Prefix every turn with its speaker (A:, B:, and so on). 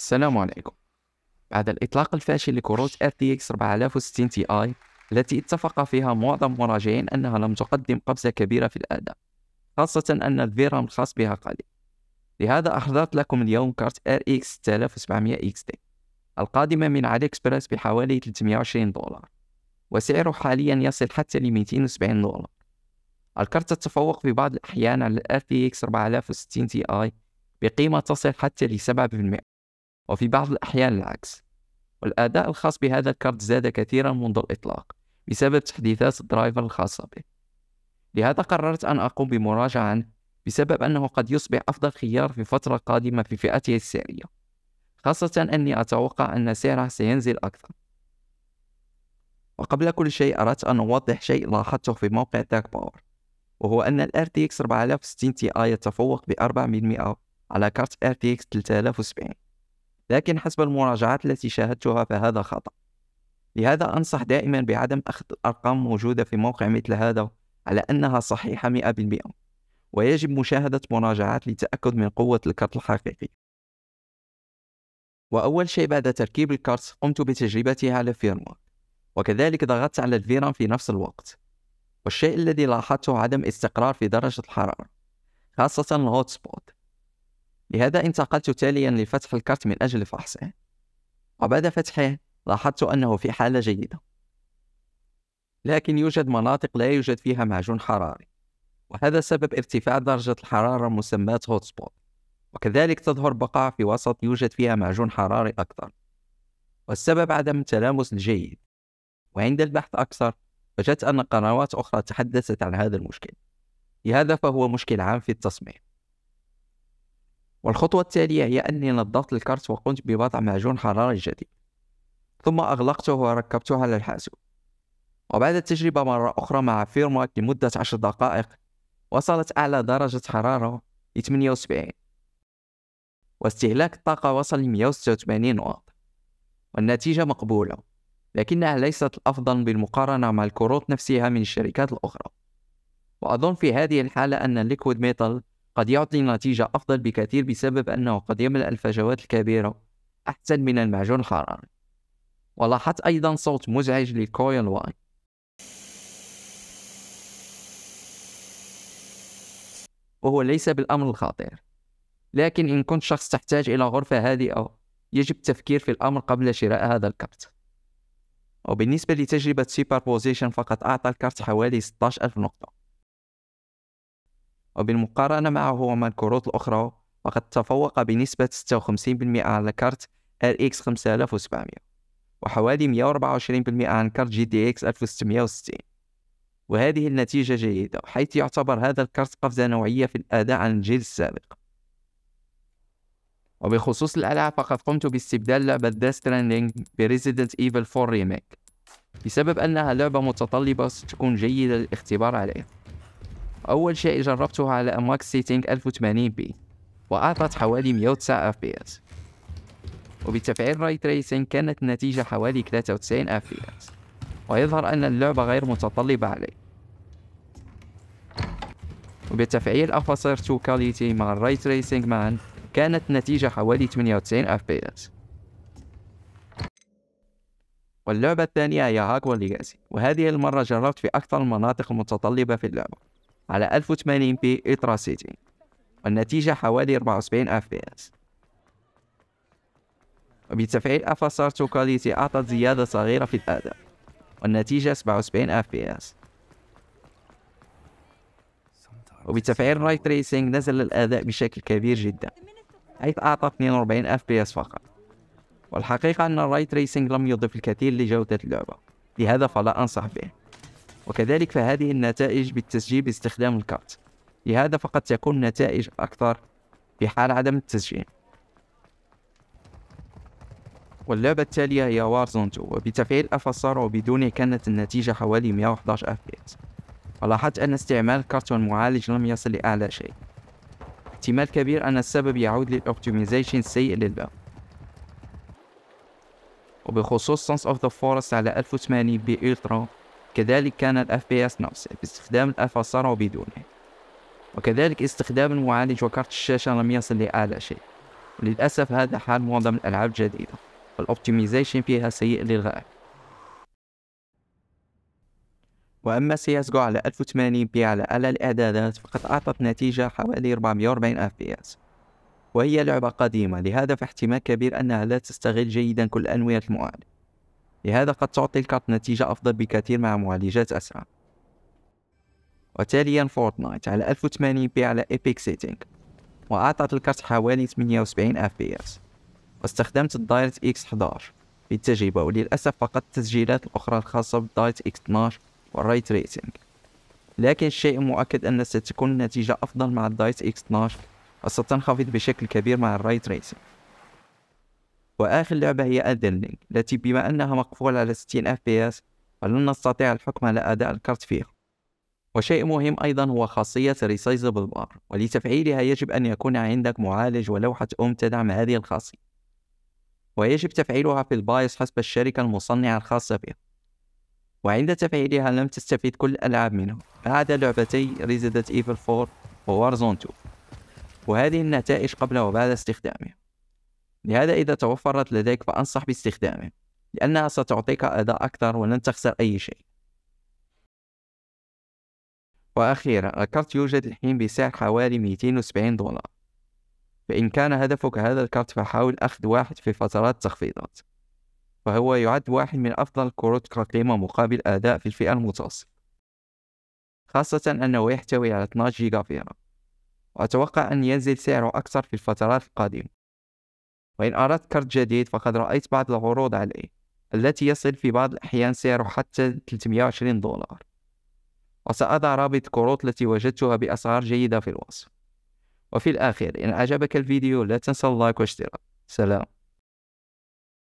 A: السلام عليكم بعد الإطلاق الفاشل لكروت RTX 4060 Ti التي اتفق فيها معظم مراجعين أنها لم تقدم قفزة كبيرة في الأداء خاصة أن الفيرام الخاص بها قليل لهذا أحضرت لكم اليوم كارت RX 6700 XT القادمة من علي إكسبرس بحوالي 320 دولار وسعره حاليا يصل حتى ل 270 دولار الكارت تتفوق في بعض الأحيان على ال RTX 4060 Ti بقيمة تصل حتى ل 7% وفي بعض الأحيان العكس والأداء الخاص بهذا الكارت زاد كثيرا منذ الإطلاق بسبب تحديثات الدرايفر الخاصة به لهذا قررت أن أقوم بمراجعة عنه بسبب أنه قد يصبح أفضل خيار في فترة قادمة في فئته السعرية خاصة أني أتوقع أن سعره سينزل أكثر وقبل كل شيء أردت أن أوضح شيء لاحظته في موقع تاك باور وهو أن الـ RTX 4060 Ti يتفوق بـ 4% على كارت RTX 3070 لكن حسب المراجعات التي شاهدتها فهذا خطأ لهذا أنصح دائما بعدم أخذ الأرقام موجودة في موقع مثل هذا على أنها صحيحة 100% ويجب مشاهدة مراجعات للتأكد من قوة الكرت الحقيقي وأول شيء بعد تركيب الكرت قمت بتجربته على فيرما وكذلك ضغطت على الفيرام في نفس الوقت والشيء الذي لاحظته عدم استقرار في درجة الحرارة خاصة الهوت سبوت لهذا انتقلت تاليا لفتح الكرت من أجل فحصه وبعد فتحه لاحظت أنه في حالة جيدة لكن يوجد مناطق لا يوجد فيها معجون حراري وهذا سبب ارتفاع درجة الحرارة مسماة سبوت وكذلك تظهر بقع في وسط يوجد فيها معجون حراري أكثر والسبب عدم التلامس الجيد وعند البحث أكثر وجدت أن قنوات أخرى تحدثت عن هذا المشكل لهذا فهو مشكل عام في التصميم والخطوة التالية هي أني نظفت الكارت وقمت بوضع معجون حراري جديد ثم أغلقته وركبته على الحاسوب وبعد التجربة مرة أخرى مع فيرماك لمدة عشر دقائق وصلت أعلى درجة حرارة ل 78 واستهلاك الطاقة وصل ل 186 واط والنتيجة مقبولة لكنها ليست الأفضل بالمقارنة مع الكروت نفسها من الشركات الأخرى وأظن في هذه الحالة أن الليكويد ميتال قد يعطي نتيجة أفضل بكثير بسبب أنه قد يملأ الفجوات الكبيرة أحسن من المعجون الحراري ولاحظت أيضا صوت مزعج للكويل واي وهو ليس بالأمر الخطير لكن إن كنت شخص تحتاج إلى غرفة هادئة يجب التفكير في الأمر قبل شراء هذا الكارت وبالنسبة لتجربة سوبر بوزيشن فقد أعطى الكارت حوالي 16 ألف نقطة وبالمقارنة معه الكروت الأخرى فقد تفوق بنسبة 56% على كارت RX 5700 وحوالي 124% عن كارت GTX 1660 وهذه النتيجة جيدة حيث يعتبر هذا الكارت قفزة نوعية في الأداء عن الجيل السابق وبخصوص الألعاب فقد قمت باستبدال لعبة Death Stranding Resident Evil 4 Remake بسبب أنها لعبة متطلبة ستكون جيدة للاختبار عليها أول شيء جربته على أماكس سيتينج 1080 بي وأعطت حوالي 109 FPS وبتفعيل راي تريسينج كانت النتيجة حوالي 93 FPS ويظهر أن اللعبة غير متطلبة عليه وبتفعيل أفاصير 2 كاليتي مع الراي تريسينج معا كانت النتيجة حوالي 98 FPS واللعبة الثانية هي هاك ليجاسي وهذه المرة جربت في أكثر المناطق المتطلبة في اللعبة على 1080 بي الترا سيتي والنتيجة حوالي 74 اف بي اس وبتفعيل افاسار تو كاليتي اعطت زيادة صغيرة في الاداء والنتيجة 77 اف بي اس وبتفعيل راي تريسينج نزل الاداء بشكل كبير جدا حيث اعطى 42 اف بي اس فقط والحقيقة ان الراي تريسينج لم يضف الكثير لجودة اللعبة لهذا فلا انصح به وكذلك فهذه النتائج بالتسجيل باستخدام الكارت لهذا فقد تكون نتائج أكثر في حال عدم التسجيل واللعبة التالية هي وارزون 2 وبتفعيل أفصار وبدونه كانت النتيجة حوالي 111 اف ولاحظت أن استعمال كارت والمعالج لم يصل لأعلى شيء احتمال كبير أن السبب يعود للأوبتمايزيشن السيء للعبة وبخصوص Sons of the Forest على 1080 بألترا Ultra كذلك كان ال FPS نفسه باستخدام الـ FSR وبدونه وكذلك استخدام المعالج وكارت الشاشة لم يصل لأعلى شيء وللأسف هذا حال معظم الألعاب الجديدة والأوبتيميزيشن فيها سيء للغاية وأما CSGO على 1080 بي على أعلى الإعدادات فقد أعطت نتيجة حوالي 440 FPS وهي لعبة قديمة لهذا فاحتمال كبير أنها لا تستغل جيدا كل أنوية المعالج لهذا قد تعطي الكارت نتيجة أفضل بكثير مع معالجات أسرع وتاليا فورتنايت على 1080 بي على ايبيك سيتينغ وأعطت الكارت حوالي 78 اف بي اس واستخدمت الدايركت اكس 11 في التجربة وللأسف فقدت التسجيلات الأخرى الخاصة بالدايركت اكس 12 والرايت تريسينغ لكن الشيء مؤكد أن ستكون النتيجة أفضل مع الدايركت اكس 12 وستنخفض بشكل كبير مع الرايت تريسينغ وآخر لعبة هي Elden التي بما أنها مقفولة على 60 FPS فلن نستطيع الحكم على أداء الكرت فيها وشيء مهم أيضا هو خاصية Resizable Bar ولتفعيلها يجب أن يكون عندك معالج ولوحة أم تدعم هذه الخاصية ويجب تفعيلها في البايس حسب الشركة المصنعة الخاصة بها وعند تفعيلها لم تستفيد كل الألعاب منه بعد لعبتي Resident Evil 4 و Warzone 2 وهذه النتائج قبل وبعد استخدامها لهذا إذا توفرت لديك فأنصح باستخدامه لأنها ستعطيك أداء أكثر ولن تخسر أي شيء وأخيرا الكارت يوجد الحين بسعر حوالي 270 دولار فإن كان هدفك هذا الكارت فحاول أخذ واحد في فترات تخفيضات فهو يعد واحد من أفضل الكروت كقيمة مقابل أداء في الفئة المتوسطة خاصة أنه يحتوي على 12 جيجا فيرا وأتوقع أن ينزل سعره أكثر في الفترات القادمة وإن أردت كرت جديد فقد رأيت بعض العروض عليه التي يصل في بعض الأحيان سعره حتى 320 دولار وسأضع رابط كروت التي وجدتها بأسعار جيدة في الوصف وفي الآخر إن أعجبك الفيديو لا تنسى اللايك والاشتراك سلام